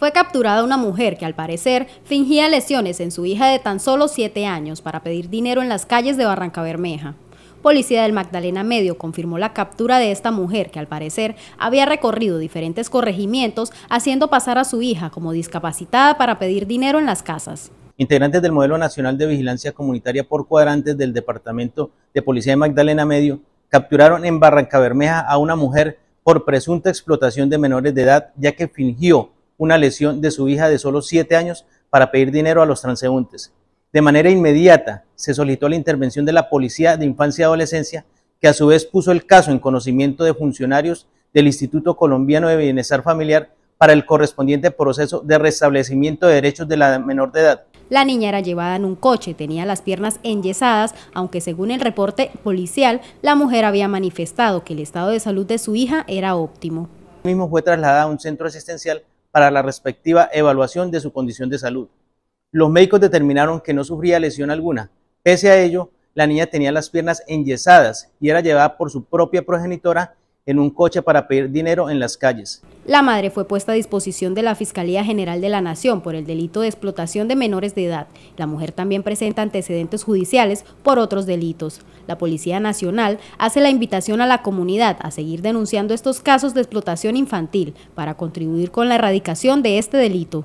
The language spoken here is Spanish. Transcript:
fue capturada una mujer que al parecer fingía lesiones en su hija de tan solo 7 años para pedir dinero en las calles de Barranca Bermeja. Policía del Magdalena Medio confirmó la captura de esta mujer que al parecer había recorrido diferentes corregimientos haciendo pasar a su hija como discapacitada para pedir dinero en las casas. Integrantes del Modelo Nacional de Vigilancia Comunitaria por Cuadrantes del Departamento de Policía de Magdalena Medio capturaron en Barranca Bermeja a una mujer por presunta explotación de menores de edad ya que fingió una lesión de su hija de solo 7 años para pedir dinero a los transeúntes. De manera inmediata se solicitó la intervención de la Policía de Infancia y Adolescencia, que a su vez puso el caso en conocimiento de funcionarios del Instituto Colombiano de Bienestar Familiar para el correspondiente proceso de restablecimiento de derechos de la menor de edad. La niña era llevada en un coche, tenía las piernas enyesadas, aunque según el reporte policial, la mujer había manifestado que el estado de salud de su hija era óptimo. Mismo fue trasladada a un centro asistencial para la respectiva evaluación de su condición de salud. Los médicos determinaron que no sufría lesión alguna. Pese a ello, la niña tenía las piernas enyesadas y era llevada por su propia progenitora en un coche para pedir dinero en las calles. La madre fue puesta a disposición de la Fiscalía General de la Nación por el delito de explotación de menores de edad. La mujer también presenta antecedentes judiciales por otros delitos. La Policía Nacional hace la invitación a la comunidad a seguir denunciando estos casos de explotación infantil para contribuir con la erradicación de este delito.